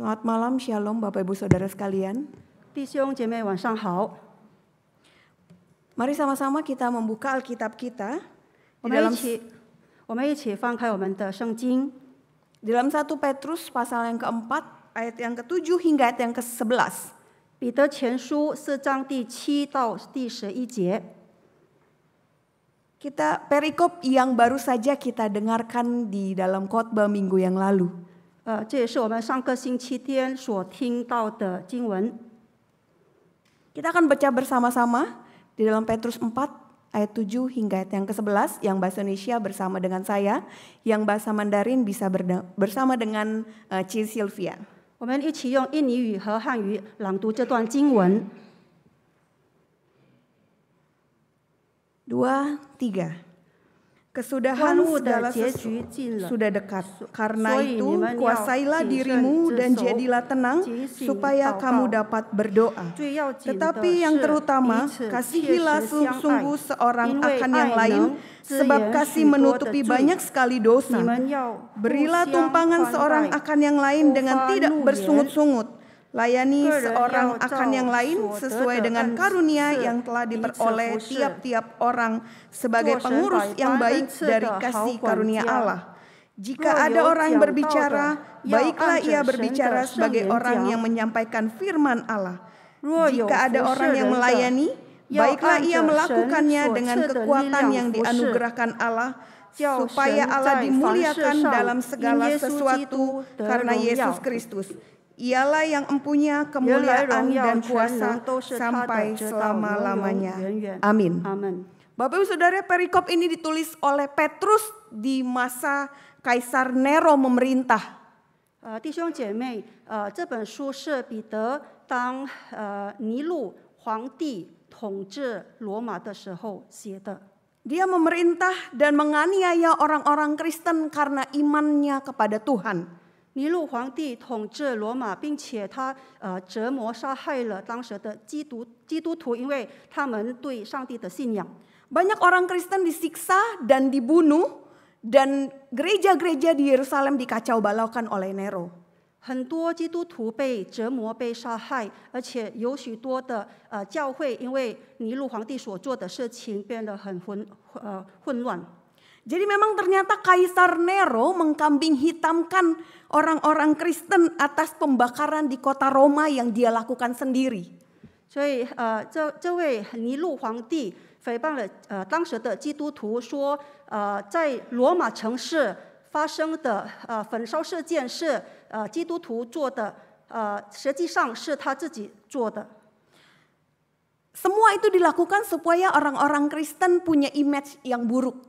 Selamat malam, Shalom Bapak Ibu Saudara sekalian. Disyong Jeme Wansang Hao. Mari sama-sama kita membuka Alkitab kita. Di dalam, di dalam 1 Petrus pasal yang keempat, ayat yang ketujuh hingga ayat yang ke-11. kita perikop yang baru saja kita dengarkan di dalam khotbah minggu yang lalu. 呃，这也是我们上个星期天所听到的经文。Kita akan baca bersama-sama di dalam Petrus 4 ayat 7 hingga ayat yang ke-11 yang bahasa Indonesia bersama dengan saya, yang bahasa Mandarin bisa bersama dengan uh, Ci Sylvia. 我们一起用印尼语和汉语朗读这段经文。Dua, tiga. Kesudahan segala sesuatu sudah dekat. Karena itu, kuasailah dirimu dan jadilah tenang supaya kamu dapat berdoa. Tetapi yang terutama, kasihilah sungguh-sungguh seorang akan yang lain sebab iya, kasih menutupi banyak sekali dosa. Berilah tumpangan seorang akan yang lain dengan tidak ya. bersungut-sungut Layani seorang akan yang lain sesuai dengan karunia yang telah diperoleh tiap-tiap orang sebagai pengurus yang baik dari kasih karunia Allah. Jika ada orang yang berbicara, baiklah ia berbicara sebagai orang yang menyampaikan firman Allah. Jika ada orang yang melayani, baiklah ia melakukannya dengan kekuatan yang dianugerahkan Allah supaya Allah dimuliakan dalam segala sesuatu karena Yesus Kristus ialah yang empunya kemuliaan dan kuasa sampai selama-lamanya. Amin. Amin. Bapak Ibu Saudara, perikop ini ditulis oleh Petrus di masa Kaisar Nero memerintah. Dia memerintah dan menganiaya orang-orang Kristen karena imannya kepada Tuhan. 尼禄皇帝统治罗马，并且他呃折磨杀害了当时的基督基督徒，因为他们对上帝的信仰。banyak orang Kristen disiksa dan dibunuh dan gereja-gereja di Yerusalem dikacau balakan oleh Nero。很多基督徒被折磨、被杀害，而且有许多的呃教会因为尼禄皇帝所做的事情变得很混呃混乱。Jadi memang ternyata Kaisar Nero mengkambing hitamkan orang-orang Kristen atas pembakaran di kota Roma yang dia lakukan sendiri. Jadi, eh, eh, semua itu dilakukan supaya orang-orang Kristen punya image yang buruk.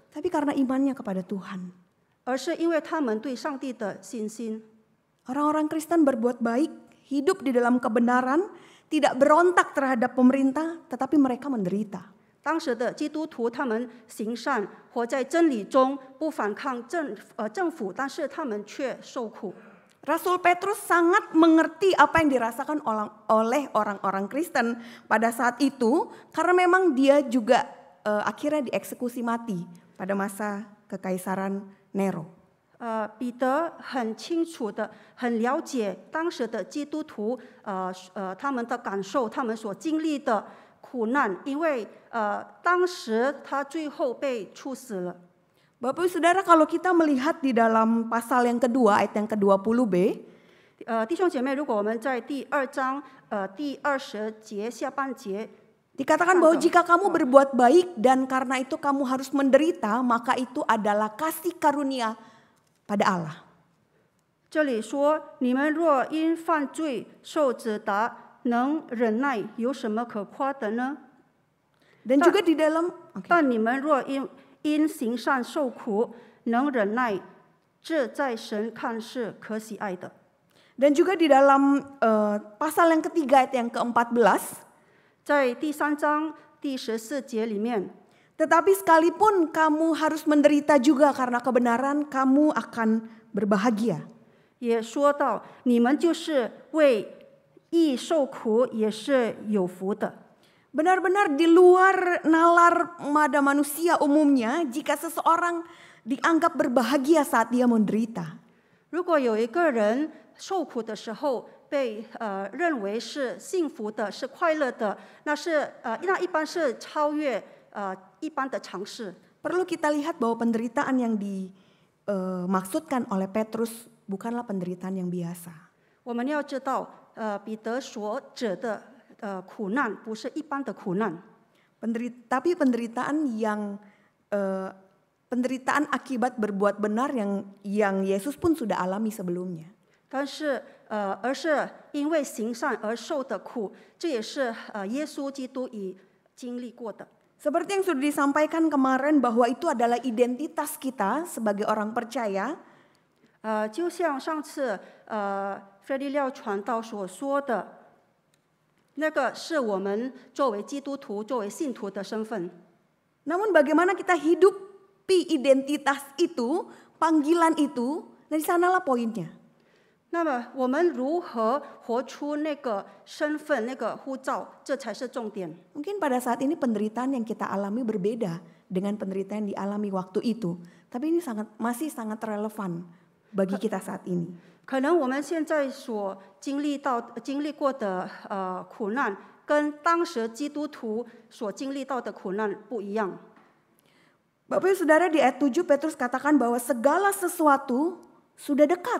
tapi karena imannya kepada Tuhan. Orang-orang Kristen berbuat baik, hidup di dalam kebenaran, tidak berontak terhadap pemerintah, tetapi mereka menderita. Rasul Petrus sangat mengerti apa yang dirasakan oleh orang-orang Kristen pada saat itu, karena memang dia juga eh, akhirnya dieksekusi mati pada masa kekaisaran Nero. Uh, 彼得很清楚的、很了解当时的基督徒，呃呃，他们的感受，他们所经历的苦难，因为呃，当时他最后被处死了。Bapak uh, uh, Saudara, kalau kita melihat di dalam pasal yang kedua, ayat yang ke-20b, 呃，弟兄姐妹，如果我们在第二章呃第二十节下半节 uh, Dikatakan bahwa jika kamu berbuat baik dan karena itu kamu harus menderita, maka itu adalah kasih karunia pada Allah. Dan juga di Dan juga di dalam uh, pasal yang ketiga ayat yang ke-14 在第三章第十四节里面。Tetapi sekalipun kamu harus menderita juga karena kebenaran, kamu akan berbahagia. benar benar di luar nalar mada manusia umumnya, jika seseorang dianggap berbahagia saat dia menderita. 如果有一个人受苦的时候，被呃认为是幸福的、是快乐的，那是呃那一般是超越呃一般的常识。Perlu kita lihat bahwa penderitaan yang dimaksudkan eh, oleh Petrus bukanlah penderitaan yang biasa. 我们要知道，呃，彼得所指的呃苦难不是一般的苦难。Penderit tapi penderitaan yang uh, penderitaan akibat berbuat benar yang yang Yesus pun sudah alami sebelumnya. 但是呃，而是因为行善而受的苦，这也是呃耶稣基督已经历过的。Seperti yang sudah disampaikan kemarin bahwa itu adalah identitas kita sebagai orang percaya. 呃，就像上次呃 bagaimana kita hidupi identitas itu, panggilan itu, nah dari sanalah poinnya. 那么我们如何活出那个身份、那个护照，这才是重点。Mungkin pada saat ini penderitaan yang kita alami berbeda dengan penderitaan yang dialami waktu itu, tapi ini sangat masih sangat relevan bagi kita saat ini. 可能我们现在所经历到、经历过的呃苦难，跟当时基督徒所经历到的苦难不一样。Bapak Saudara di ayat 7 Petrus katakan bahwa segala sesuatu sudah dekat.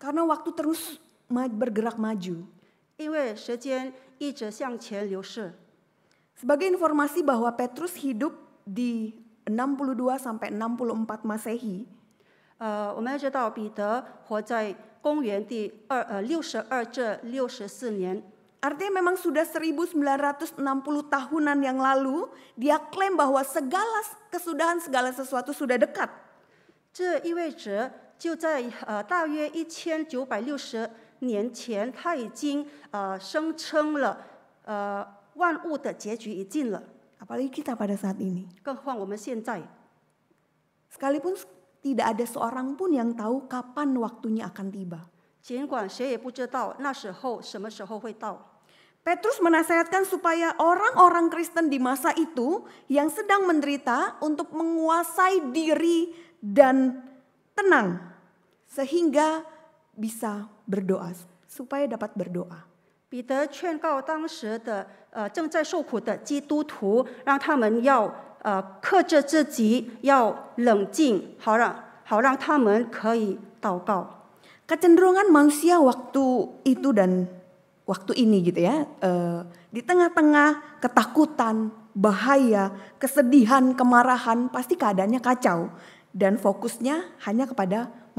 Karena waktu terus bergerak maju. Sebagai informasi bahwa Petrus hidup di 62 sampai 64 Masehi. Uh, Artinya memang sudah 1960 tahunan yang lalu dia klaim bahwa segala kesudahan segala sesuatu sudah dekat. 这意味着就在呃大约一千九百六十年前，他已经呃声称了呃万物的结局已尽了。Apalagi kita pada saat ini. tidak ada seorang pun yang tahu kapan waktunya akan tiba. Petrus menasehatkan supaya orang-orang Kristen di masa itu yang sedang menderita untuk menguasai diri dan tenang sehingga bisa berdoa, supaya dapat berdoa. 彼得劝告当时的呃正在受苦的基督徒，让他们要呃克制自己，要冷静，好让好让他们可以祷告。kecenderungan manusia waktu itu dan waktu ini gitu ya uh, di tengah-tengah ketakutan bahaya kesedihan kemarahan pasti keadaannya kacau dan fokusnya hanya kepada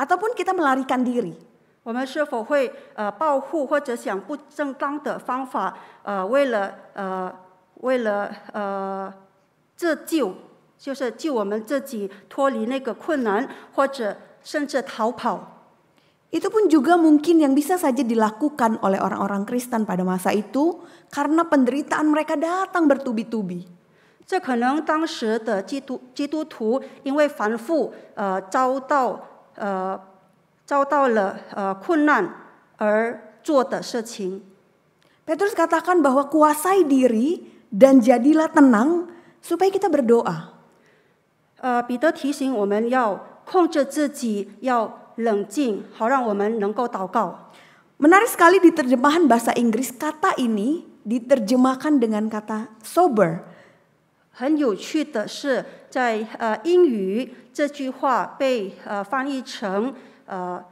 ataupun kita melarikan diri. Itu pun juga mungkin yang bisa saja dilakukan oleh orang-orang Kristen pada masa itu karena penderitaan mereka datang bertubi-tubi. 这可能当时的基督基督徒因为反复呃遭到呃遭到了呃困难而做的事情。Petrus katakan bahwa kuasai diri dan jadilah tenang supaya kita berdoa. 呃，彼得提醒我们要控制自己，要冷静，好让我们能够祷告。Menarik sekali di terjemahan bahasa Inggris kata ini diterjemahkan dengan kata sober. 很有趣的是，在呃英语这句话被呃翻译成呃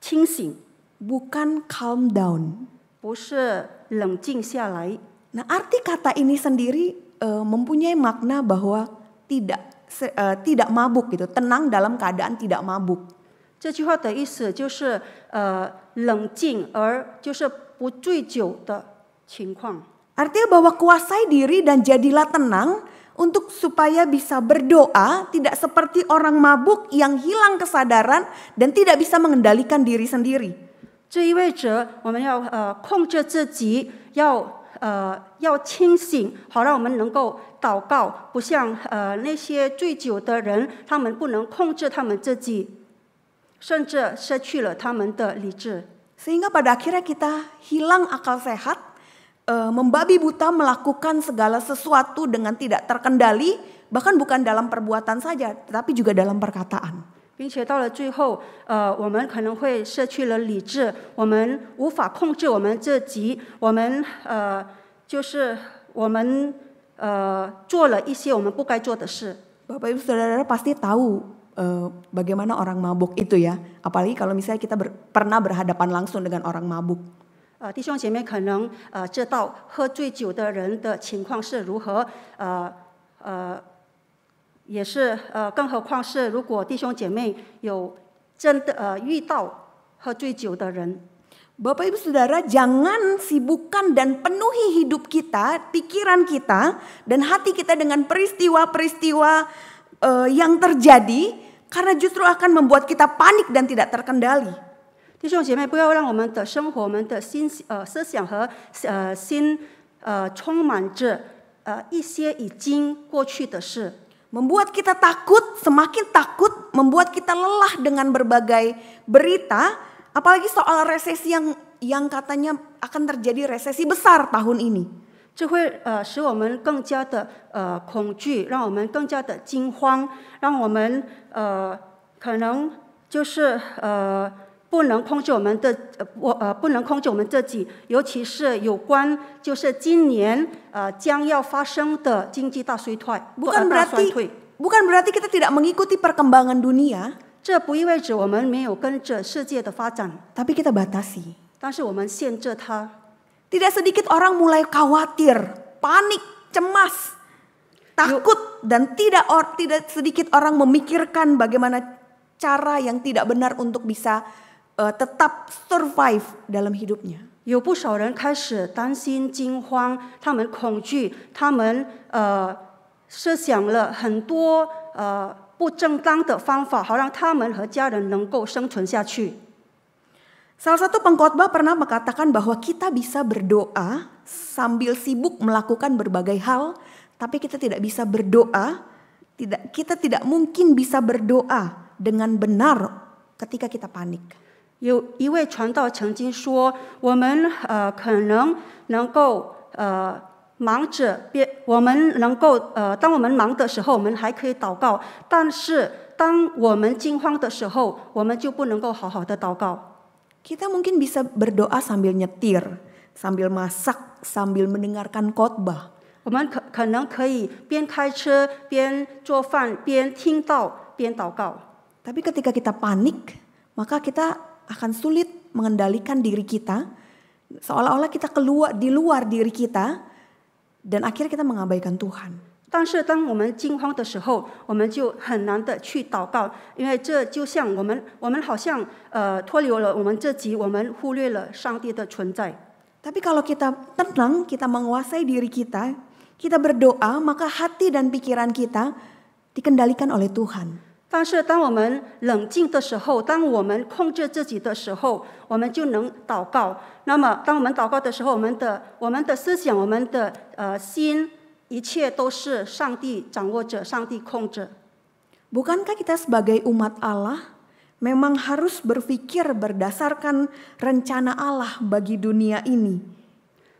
清醒，bukan calm down，不是冷静下来。Nah arti kata ini sendiri uh, mempunyai makna bahwa tidak uh, tidak mabuk gitu, tenang dalam keadaan tidak mabuk. 这句话的意思就是呃冷静而就是不醉酒的情况。Artinya bahwa kuasai diri dan jadilah tenang untuk supaya bisa berdoa tidak seperti orang mabuk yang hilang kesadaran dan tidak bisa mengendalikan diri sendiri. sehingga pada akhirnya kita hilang akal sehat uh, membabi buta melakukan segala sesuatu dengan tidak terkendali, bahkan bukan dalam perbuatan saja, tetapi juga dalam perkataan. 并且到了最后，呃，我们可能会失去了理智，我们无法控制我们自己，我们呃，就是我们呃做了一些我们不该做的事。Bapak Ibu Saudara pasti tahu uh, bagaimana orang mabuk itu ya, apalagi kalau misalnya kita ber, pernah berhadapan langsung dengan orang mabuk. 呃，弟兄姐妹可能呃知道喝醉酒的人的情况是如何，呃呃，也是呃，更何况是如果弟兄姐妹有真的呃遇到喝醉酒的人。Bapak Ibu Saudara, jangan sibukkan dan penuhi hidup kita, pikiran kita, dan hati kita dengan peristiwa-peristiwa uh, yang terjadi, karena justru akan membuat kita panik dan tidak terkendali. 弟兄姐妹，不要让我们的生活、我们的心呃思想和呃心呃充满着呃一些已经过去的事。membuat kita takut, semakin takut, membuat kita lelah dengan berbagai berita, apalagi soal resesi yang yang katanya akan terjadi resesi besar tahun ini. 这会呃使我们更加的呃恐惧，让我们更加的惊慌，让我们呃可能就是呃不能控制我们的我呃，不能控制我们自己，尤其是有关就是今年呃将要发生的经济大衰退。bukan berarti bukan berarti kita tidak mengikuti perkembangan dunia. 这不意味着我们没有跟着世界的发展。Tapi kita batasi. 但是我们限制它。Tidak sedikit orang mulai khawatir, panik, cemas, takut dan tidak or, tidak sedikit orang memikirkan bagaimana cara yang tidak benar untuk bisa uh, tetap survive dalam hidupnya. satu pengkhotbah pernah mengatakan bahwa kita bisa berdoa sambil sibuk melakukan berbagai hal, tapi kita tidak bisa berdoa, tidak kita tidak mungkin bisa berdoa dengan benar ketika kita panik. 有一位传道曾经说：“我们呃可能能够呃忙着边，我们能够呃当我们忙的时候，我们还可以祷告；但是当我们惊慌的时候，我们就不能够好好的祷告。” kita mungkin bisa berdoa sambil nyetir, sambil masak, sambil mendengarkan khotbah。我们可可能可以边开车边做饭边听到边祷告，tapi ketika kita panik, maka kita akan sulit mengendalikan diri kita, seolah-olah kita keluar di luar diri kita, dan akhirnya kita mengabaikan Tuhan. 但是当我们惊慌的时候，我们就很难的去祷告，因为这就像我们，我们好像呃脱离了我们自己，我们忽略了上帝的存在。Tapi kalau kita tenang, kita menguasai diri kita, kita berdoa, maka hati dan pikiran kita dikendalikan oleh Tuhan. 但是，当我们冷静的时候，当我们控制自己的时候，我们就能祷告。那么，当我们祷告的时候，我们的、我们的思想、我们的呃心，一切都是上帝掌握着、上帝控制。Bukankah kita sebagai umat Allah memang harus berpikir berdasarkan rencana Allah bagi dunia ini?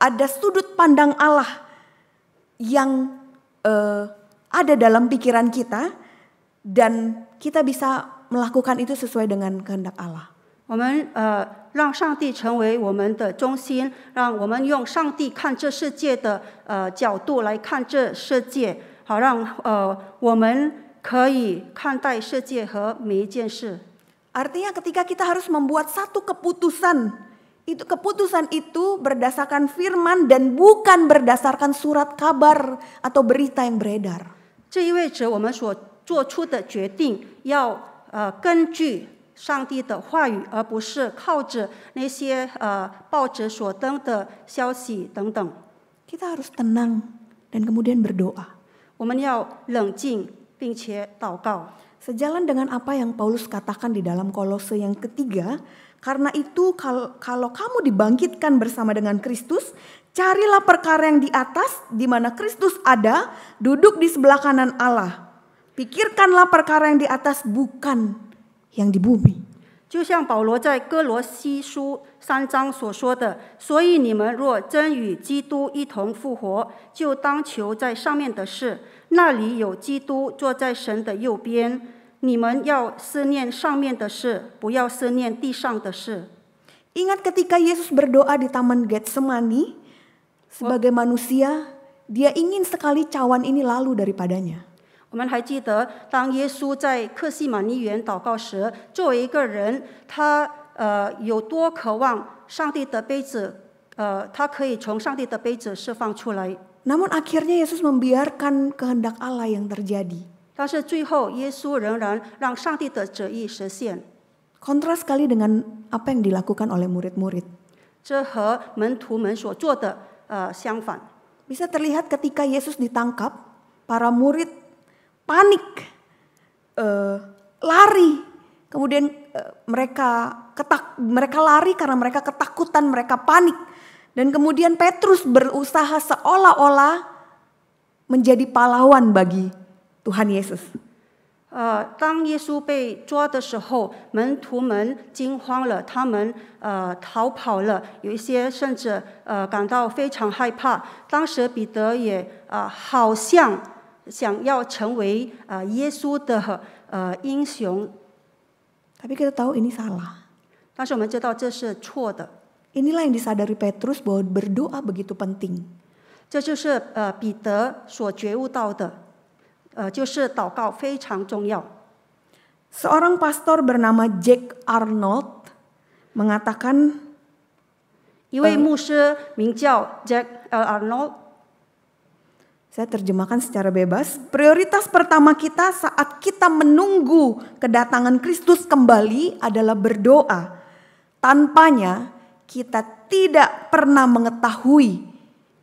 ada sudut pandang Allah yang uh, ada dalam pikiran kita dan kita bisa melakukan itu sesuai dengan kehendak Allah. 我们呃，让上帝成为我们的中心，让我们用上帝看这世界的呃角度来看这世界，好让呃我们可以看待世界和每一件事。Artinya ketika kita harus membuat satu keputusan itu keputusan itu berdasarkan firman dan bukan berdasarkan surat kabar atau berita yang beredar. Kita harus tenang dan kemudian berdoa. Sejalan dengan apa yang Paulus katakan di dalam Kolose yang ketiga, karena itu kalau kamu dibangkitkan bersama dengan Kristus, carilah perkara yang di atas di mana Kristus ada, duduk di sebelah kanan Allah. Pikirkanlah perkara yang di atas bukan yang di bumi. 就像保罗在哥罗西书三章所说的，所以你们若真与基督一同复活，就当求在上面的事，那里有基督坐在神的右边。你们要思念上面的事，不要思念地上的事。Ingat ketika Yesus berdoa di Taman Getsemani sebagai manusia, dia ingin sekali cawan ini lalu daripadanya. 我们还记得，当耶稣在克西马尼园祷告时，作为一个人，他呃有多渴望上帝的杯子，呃，他可以从上帝的杯子释放出来。Namun akhirnya Yesus membiarkan kehendak Allah yang terjadi. 但是最后耶稣仍然让上帝的旨意实现。Kontras sekali dengan apa yang dilakukan oleh murid-murid. 这和门徒们所做的呃相反。Bisa terlihat ketika Yesus ditangkap, para murid panik, eh, lari, kemudian eh, mereka ketak, mereka lari karena mereka ketakutan, mereka panik, dan kemudian Petrus berusaha seolah-olah menjadi pahlawan bagi 都喊耶稣。呃，当耶稣被抓的时候，门徒们惊慌了，他们呃逃跑了，有一些甚至呃感到非常害怕。当时彼得也啊，好像想要成为啊耶稣的呃英雄。Tapi kita tahu ini salah。当时我们知道这是错的。Inilah yang disadari Petrus bahwa berdoa begitu penting。这就是呃彼得所觉悟到的。Seorang pastor bernama Jack Arnold mengatakan, 一位牧师名叫 Jack Arnold. Saya terjemahkan secara bebas. Prioritas pertama kita saat kita menunggu kedatangan Kristus kembali adalah berdoa. Tanpanya kita tidak pernah mengetahui,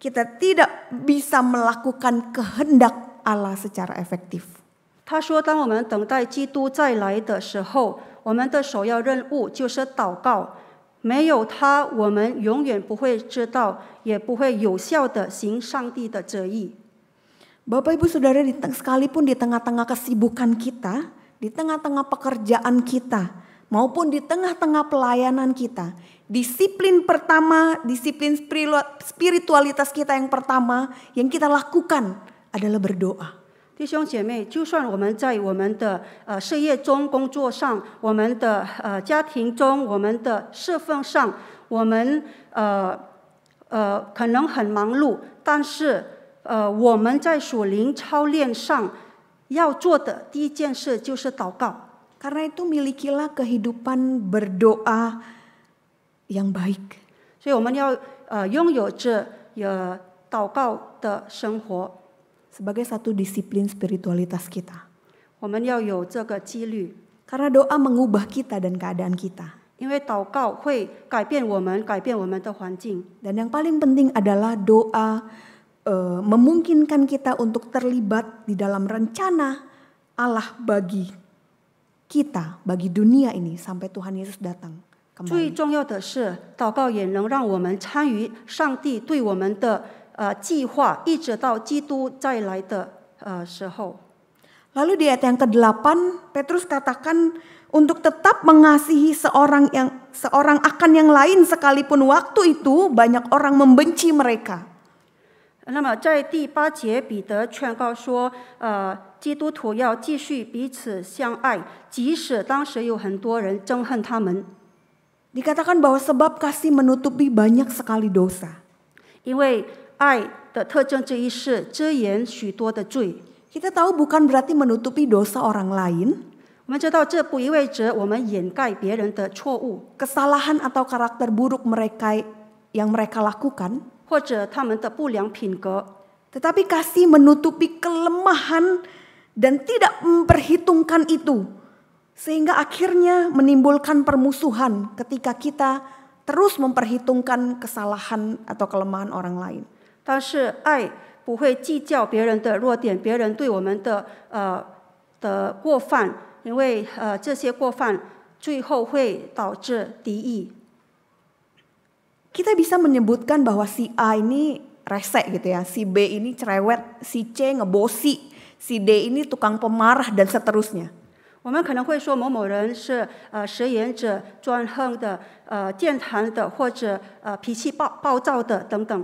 kita tidak bisa melakukan kehendak Allah secara efektif. 他说：“当我们等待基督再来的时候，我们的首要任务就是祷告。没有他，我们永远不会知道，也不会有效的行上帝的旨意。” Bapak Ibu Saudara, di sekalipun di tengah-tengah kesibukan kita, di tengah-tengah pekerjaan kita, maupun di tengah-tengah pelayanan kita, disiplin pertama, disiplin spiritualitas kita yang pertama yang kita lakukan adalah berdoa. 弟兄姐妹，就算我们在我们的呃事业中、工作上、我们的呃家庭中、我们的侍奉上，我们呃呃可能很忙碌，但是呃我们在属灵操练上要做的第一件事就是祷告。Karena itu milikilah kehidupan berdoa yang baik。所以我们要呃拥有着呃祷告的生活。sebagai satu disiplin spiritualitas kita. Karena doa mengubah kita dan keadaan kita. Dan yang paling penting adalah doa uh, memungkinkan kita untuk terlibat di dalam rencana Allah bagi kita, bagi dunia ini sampai Tuhan Yesus datang. 最重要的是，祷告也能让我们参与上帝对我们的呃计划，一直到基督再来的呃时候。Lalu di ayat yang ke-8 Petrus katakan untuk tetap mengasihi seorang yang seorang akan yang lain sekalipun waktu itu banyak orang membenci mereka. Dikatakan bahwa sebab kasih menutupi banyak sekali dosa. 因为爱的特征之一是遮掩许多的罪。Kita tahu bukan berarti menutupi dosa orang lain. 我们知道这不意味着我们掩盖别人的错误。Kesalahan atau karakter buruk mereka yang mereka lakukan. 或者他们的不良品格。Tetapi kasih menutupi kelemahan dan tidak memperhitungkan itu. Sehingga akhirnya menimbulkan permusuhan ketika kita terus memperhitungkan kesalahan atau kelemahan orang lain. 但是爱不会计较别人的弱点，别人对我们的呃的过犯，因为呃这些过犯最后会导致敌意。kita bisa menyebutkan bahwa si A ini resek gitu ya, si B ini cerewet, si C ngebosi, si D ini tukang pemarah dan seterusnya。我们可能会说某某人是呃食言者、专横的、呃健谈的或者呃脾气暴暴躁的等等。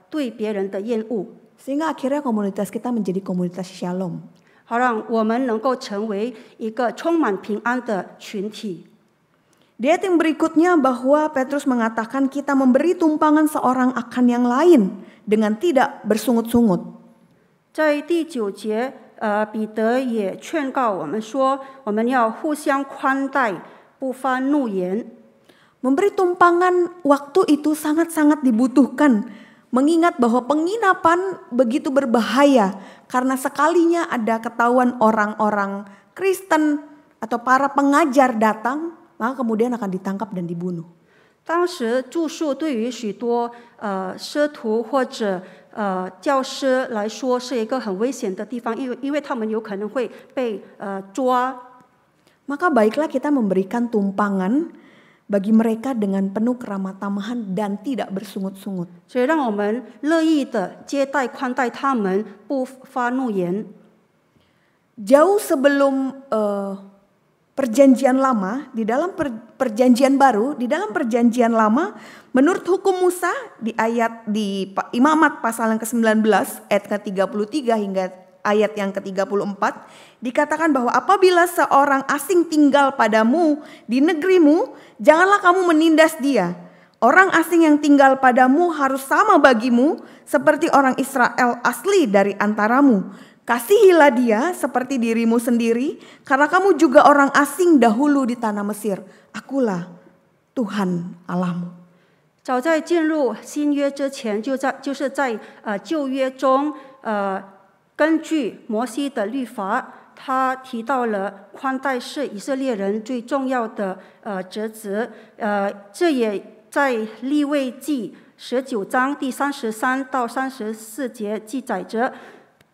对别人的厌恶，sehingga akhirnya komunitas kita menjadi komunitas shalom. 好让我们能够成为一个充满平安的群体。Di ayat yang berikutnya bahwa Petrus mengatakan kita memberi tumpangan seorang akan yang lain dengan tidak bersungut-sungut. Memberi tumpangan waktu itu sangat-sangat dibutuhkan mengingat bahwa penginapan begitu berbahaya karena sekalinya ada ketahuan orang-orang Kristen atau para pengajar datang, maka kemudian akan ditangkap dan dibunuh. 当时住宿对于许多呃师徒或者呃教师来说是一个很危险的地方，因为因为他们有可能会被呃抓。Maka baiklah kita memberikan tumpangan bagi mereka dengan penuh keramah tamahan dan tidak bersungut-sungut. Jauh sebelum uh, perjanjian lama, di dalam per, perjanjian baru, di dalam perjanjian lama, menurut hukum Musa di ayat di Imamat pasal yang ke-19 ayat ke-33 hingga ayat yang ke-34 dikatakan bahwa apabila seorang asing tinggal padamu di negerimu, janganlah kamu menindas dia. Orang asing yang tinggal padamu harus sama bagimu seperti orang Israel asli dari antaramu. Kasihilah dia seperti dirimu sendiri karena kamu juga orang asing dahulu di tanah Mesir. Akulah Tuhan Allahmu. 早在进入新约之前，就在就是在呃旧约中，呃根据摩西的律法，他提到了宽带是以色列人最重要的呃职责，呃，这也在立位记十九章第三十三到三十四节记载着：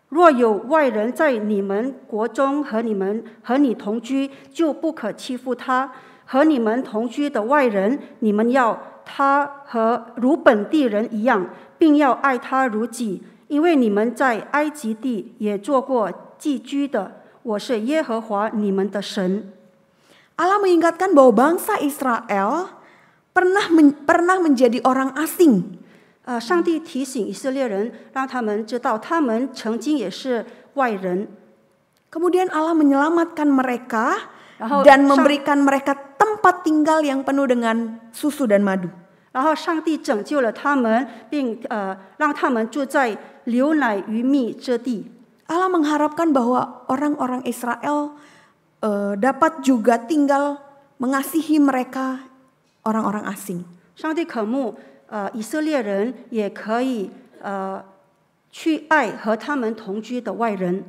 若有外人在你们国中和你们和你同居，就不可欺负他；和你们同居的外人，你们要他和如本地人一样，并要爱他如己。因为你们在埃及地也做过寄居的。我是耶和华你们的神。Allah mengingatkan bahwa bangsa Israel pernah men, pernah menjadi orang asing. Uh, 上帝提醒以色列人，让他们知道他们曾经也是外人。Kemudian Allah menyelamatkan mereka dan memberikan mereka tempat tinggal yang penuh dengan susu dan madu. Allah mengharapkan bahwa orang-orang Israel uh, dapat juga tinggal mengasihi mereka orang-orang asing. kamu 上帝渴慕呃以色列人也可以呃去爱和他们同居的外人。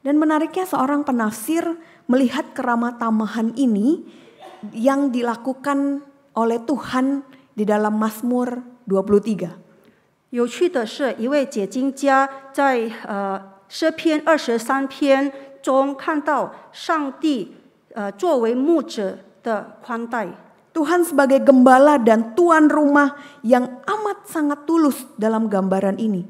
Dan menariknya seorang penafsir melihat keramah tamahan ini yang dilakukan oleh Tuhan di dalam Mazmur 23. 有趣的是，一位解经家在呃诗篇二十三篇中看到上帝呃作为牧者的宽待。Tuhan sebagai gembala dan tuan rumah yang amat sangat tulus dalam gambaran ini.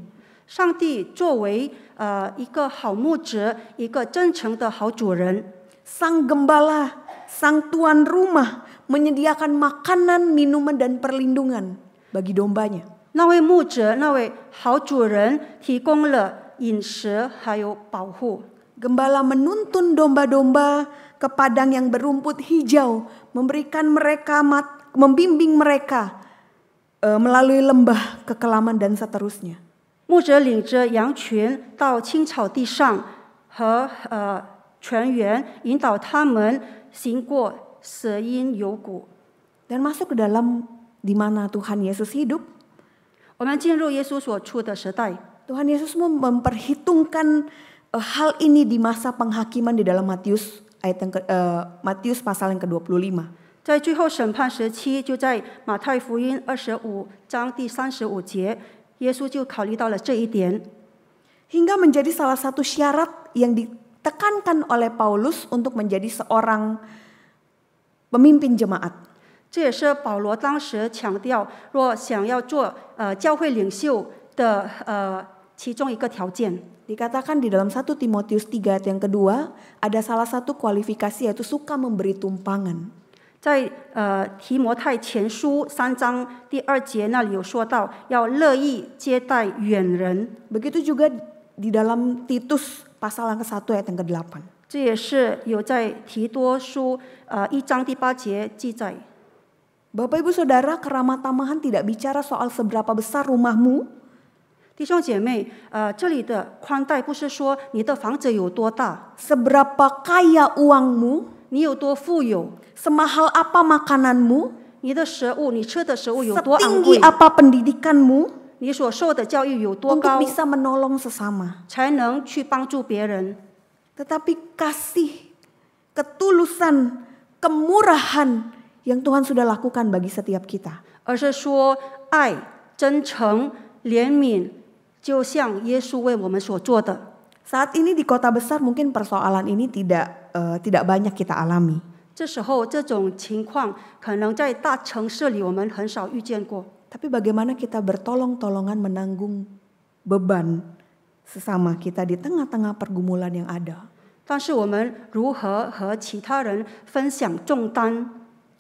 上帝作为呃一个好牧者，一个真诚的好主人。Sang gembala, sang tuan rumah menyediakan makanan, minuman dan perlindungan bagi dombanya. 那位牧者、那位好主人提供了饮食还有保护。Gembala menuntun domba-domba ke padang yang berumput hijau, memberikan mereka mat, membimbing mereka uh, melalui lembah kekelaman dan seterusnya. 牧者领着羊群到青草地上和呃全员引导他们行过死荫幽谷。Dan masuk ke dalam di mana Tuhan Yesus hidup. 我们进入耶稣所处的时代。Tuhan Yesus memperhitungkan eh, hal ini di masa penghakiman di dalam Matius ayat yang ke, uh, Matius pasal yang ke-25. 在最后审判时期，就在马太福音二十五章第三十五节，耶稣就考虑到了这一点。Hingga menjadi salah satu syarat yang ditekankan oleh Paulus untuk menjadi seorang pemimpin jemaat. 这也是保罗当时强调，若想要做呃教会领袖的呃其中一个条件。Dikatakan di dalam 1 Timotius 3 ayat yang kedua, ada salah satu kualifikasi yaitu suka memberi tumpangan. 在呃提摩太前书三章第二节那里有说到，要乐意接待远人。Begitu juga di dalam Titus pasal yang ke satu ayat yang ke-8. Bapak Ibu Saudara, keramat tamahan tidak bicara soal seberapa besar rumahmu. 弟兄姐妹，呃，这里的宽带不是说你的房子有多大，Seberapa kaya uangmu, apa makananmu, setinggi 贵，apa pendidikanmu untuk menolong sesama. 才能去帮助别人。Tetapi kasih, ketulusan, kemurahan yang Tuhan sudah lakukan bagi setiap kita. saat ini di kota besar mungkin persoalan ini tidak uh, tidak banyak kita alami. tapi bagaimana kita bertolong-tolongan menanggung beban sesama kita di tengah-tengah pergumulan yang ada? 但是我们如何和其他人分享重担？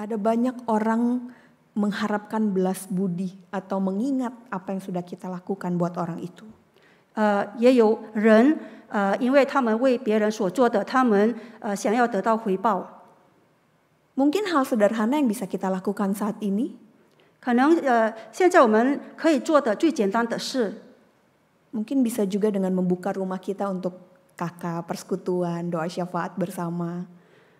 ada banyak orang mengharapkan belas budi atau mengingat apa yang sudah kita lakukan buat orang itu. Ya hal sederhana yang bisa kita lakukan saat ini. Mungkin bisa juga dengan membuka rumah kita untuk kakak persekutuan doa syafaat bersama。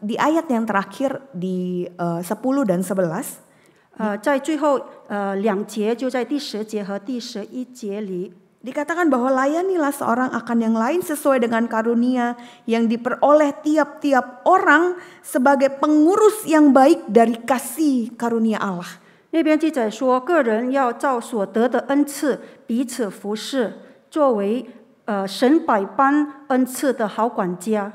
di ayat yang terakhir di eh, uh, 10 dan 11 eh, dikatakan bahwa layanilah seorang akan yang lain sesuai dengan karunia yang diperoleh tiap-tiap orang sebagai pengurus yang baik dari kasih karunia Allah. 那边记载说，个人要照所得的恩赐彼此服侍，作为呃神百般恩赐的好管家。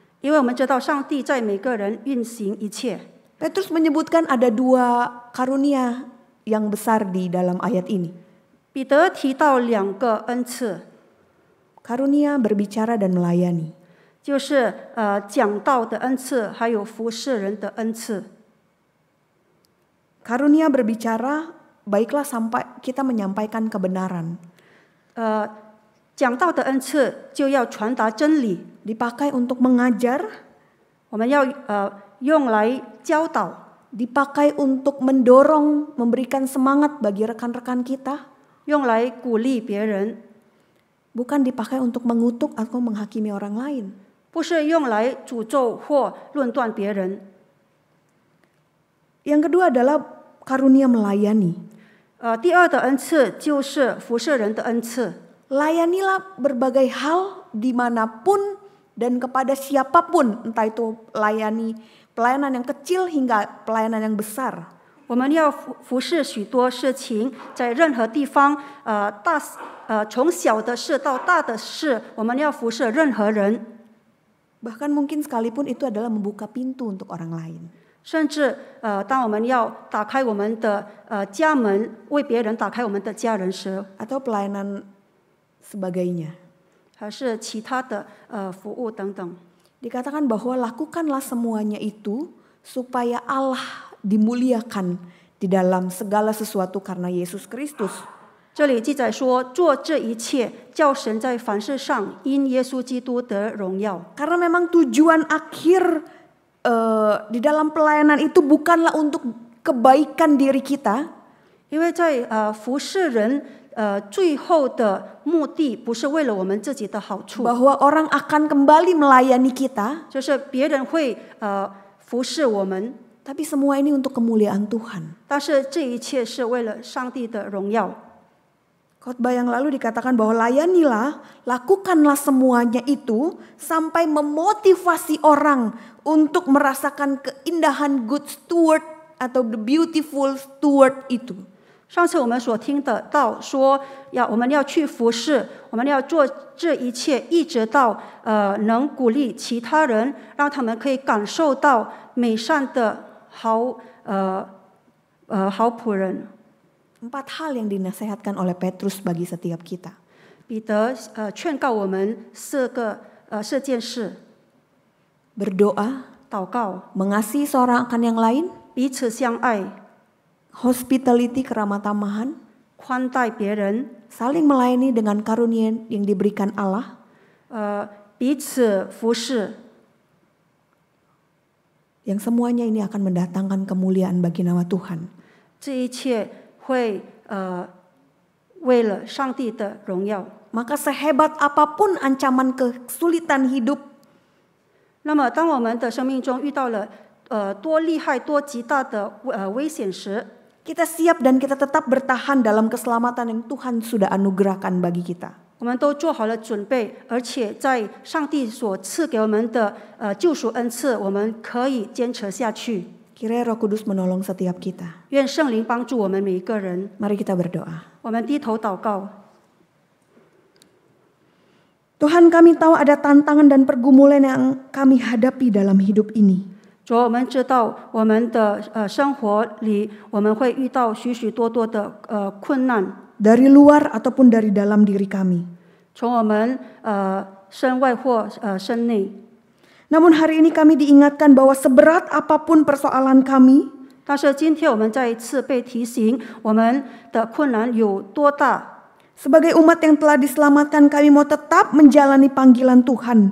因为我们知道上帝在每个人运行一切。Petrus menyebutkan ada dua karunia yang besar di dalam ayat ini. Peter 提到两个恩赐。Karunia berbicara dan melayani. 就是呃讲道的恩赐，还有服侍人的恩赐。Karunia berbicara baiklah sampai kita menyampaikan kebenaran. 讲道的恩赐就要传达真理，dipakai untuk untuk mendorong memberikan semangat bagi rekan-rekan kita，用来鼓励别人，bukan dipakai untuk mengutuk atau menghakimi orang lain，不是用来诅咒或论断别人。Yang kedua adalah karunia melayani，呃，第二的恩赐就是服侍人的恩赐。Layanilah berbagai hal dimanapun dan kepada siapapun, entah itu layani pelayanan yang kecil hingga pelayanan yang besar. 我们要服服侍许多事情，在任何地方，呃，大呃，从小的事到大的事，我们要服侍任何人。Bahkan mungkin sekalipun itu adalah membuka pintu untuk orang lain. pelayanan sebagainya. Dikatakan bahwa lakukanlah semuanya itu supaya Allah dimuliakan di dalam segala sesuatu karena Yesus Kristus. 这里记载说，做这一切，叫神在凡事上因耶稣基督得荣耀。Karena memang tujuan akhir e, di dalam pelayanan itu bukanlah untuk kebaikan diri kita，因为在呃服侍人。bahwa orang akan kembali melayani kita，就是别人会呃服侍我们。tapi semua ini untuk kemuliaan Tuhan。但是这一切是为了上帝的荣耀。Khotbah yang lalu dikatakan bahwa layanilah, lakukanlah semuanya itu sampai memotivasi orang untuk merasakan keindahan good steward atau the beautiful steward itu. 上次我们所听得到说，要我们要去服侍，我们要做这一切，一直到呃能鼓励其他人，让他们可以感受到美善的好呃呃好仆人。Mbah Tanya menasehatkan oleh Petrus bagi setiap kita. 彼得呃劝告我们是个呃射箭士。Berdoa, tawakal, mengasihi orang kan yang lain, berciut yang ay. hospitality keramah tamahan, saling melayani dengan karunia yang diberikan Allah, eh, yang semuanya ini akan mendatangkan kemuliaan bagi nama Tuhan. Eh, Maka sehebat apapun ancaman kesulitan hidup, eh, hidup，那么当我们的生命中遇到了呃多厉害、多极大的呃危险时，kita siap dan kita tetap bertahan dalam keselamatan yang Tuhan sudah anugerahkan bagi kita. Kira Roh Kudus menolong setiap kita. Mari kita berdoa. Tuhan kami tahu ada tantangan dan pergumulan yang kami hadapi dalam hidup ini. 主，我们知道我们的呃生活里我们会遇到许许多多的呃困难，dari luar ataupun dari dalam diri kami。从我们呃身外或呃身内。namun hari ini kami diingatkan bahwa seberat apapun persoalan kami。但是今天我们再一次被提醒，我们的困难有多大。sebagai umat yang telah diselamatkan kami mau tetap menjalani panggilan Tuhan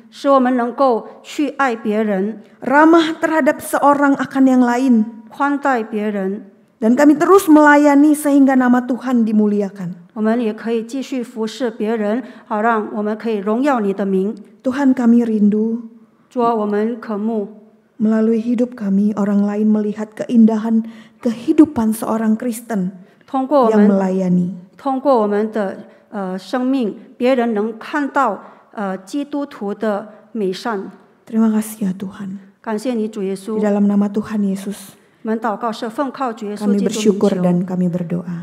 Ramah terhadap seorang akan yang lain, dan kami terus melayani sehingga nama Tuhan dimuliakan. Tuhan kami rindu melalui hidup kami orang lain melihat keindahan kehidupan seorang Kristen yang melayani. 通过我们的呃生命，别人能看到 Terima kasih ya Tuhan. dalam nama Tuhan Yesus. bersyukur 求。dan kami berdoa.